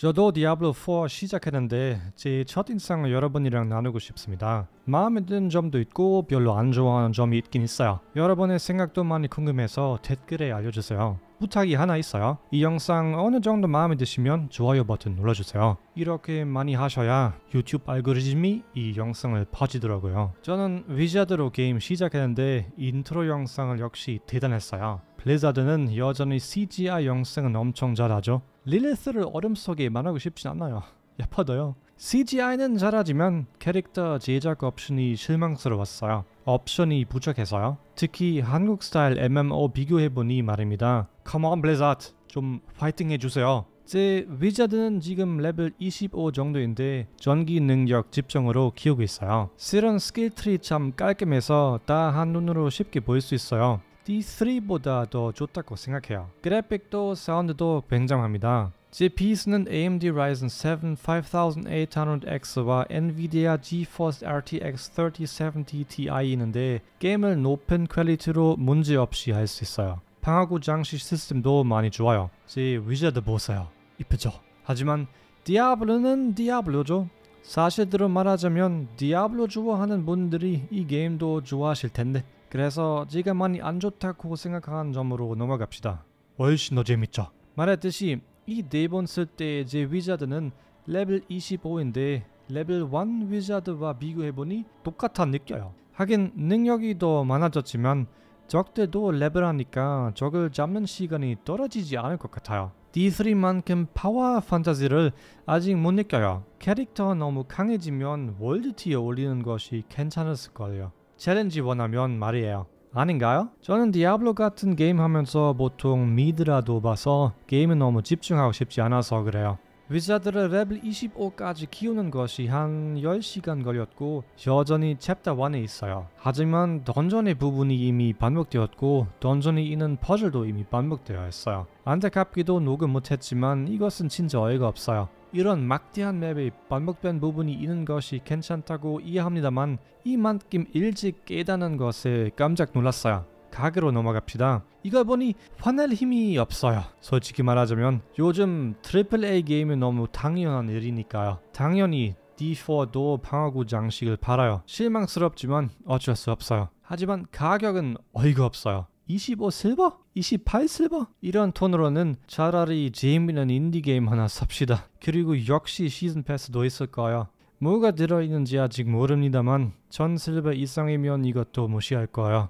저도 디아블로 4 시작했는데 제 첫인상을 여러분이랑 나누고 싶습니다. 마음에 드는 점도 있고 별로 안 좋아하는 점이 있긴 있어요. 여러분의 생각도 많이 궁금해서 댓글에 알려주세요. 부탁이 하나 있어요. 이 영상 어느 정도 마음에 드시면 좋아요 버튼 눌러주세요. 이렇게 많이 하셔야 유튜브 알고리즘이 이 영상을 퍼지더라고요. 저는 위자드로 게임 시작했는데 인트로 영상을 역시 대단했어요. 블리자드는 여전히 CGI 영상은 엄청 잘하죠. 릴리스를 어음 속에 만나고 싶진 않아요. 예뻐도요. CGI는 잘하지만 캐릭터 제작 옵션이 실망스러웠어요. 옵션이 부족해서요. 특히 한국 스타일 MMO 비교해보니 말입니다. Come on Blizzard! 좀 파이팅 해주세요. 제 위자드는 지금 레벨 25 정도인데 전기 능력 집중으로 키우고 있어요. 실은 스킬 트리 참 깔끔해서 다 한눈으로 쉽게 보일 수 있어요. D3보다 더 좋다고 생각해요. 그래픽도 사운드도 굉장합니다. 제 PC는 AMD Ryzen 7 5800X와 NVIDIA GeForce RTX 3070 Ti인데 게임을 높은 퀄리티로 문제없이 할 수 있어요. 방어구 장치 시스템도 많이 좋아요. 제 위자드 보세요. 이쁘죠? 하지만 디아블로는 디아블로죠. 사실대로 말하자면 디아블로 좋아하는 분들이 이 게임도 좋아하실 텐데 그래서 지금 많이 안 좋다고 생각하는 점으로 넘어갑시다. 훨씬 더 재밌죠. 말했듯이 이 대본 네 쓸때 제 위자드는 레벨 25인데 레벨 1 위자드와 비교해보니 똑같아 느껴요. 하긴 능력이 더 많아졌지만 적들도 레벨하니까 적을 잡는 시간이 떨어지지 않을 것 같아요. D3만큼 파워 판타지를 아직 못 느껴요. 캐릭터 너무 강해지면 월드티에 올리는 것이 괜찮았을걸요. 챌린지 원하면 말이에요. 아닌가요? 저는 디아블로 같은 게임 하면서 보통 미드라도 봐서 게임에 너무 집중하고 싶지 않아서 그래요. 위자들을 레벨 25까지 키우는 것이 한 10시간 걸렸고 여전히 챕터 1에 있어요. 하지만 던전의 부분이 이미 반복되었고 던전이 있는 퍼즐도 이미 반복되어 있어요. 안타깝기도 녹음 못했지만 이것은 진짜 어이가 없어요. 이런 막대한 맵의 반복된 부분이 있는 것이 괜찮다고 이해합니다만 이만큼 일찍 깨닫는 것에 깜짝 놀랐어요. 가게로 넘어갑시다. 이걸 보니 화낼 힘이 없어요. 솔직히 말하자면 요즘 트리플 A 게임이 너무 당연한 일이니까요. 당연히 D4도 방어구 장식을 팔아요. 실망스럽지만 어쩔 수 없어요. 하지만 가격은 어이가 없어요. 25실버? 28실버? 이런 돈으로는 차라리 재미있는 인디게임 하나 삽시다. 그리고 역시 시즌 패스도 있을 거예요. 뭐가 들어있는지 아직 모릅니다만 전 실버 이상이면 이것도 무시할 거예요.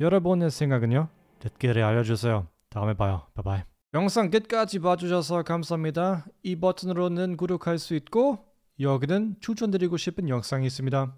여러분의 생각은요? 댓글에 알려주세요. 다음에 봐요. 바이바이. 영상 끝까지 봐주셔서 감사합니다. 이 버튼으로는 구독할 수 있고 여기는 추천드리고 싶은 영상이 있습니다.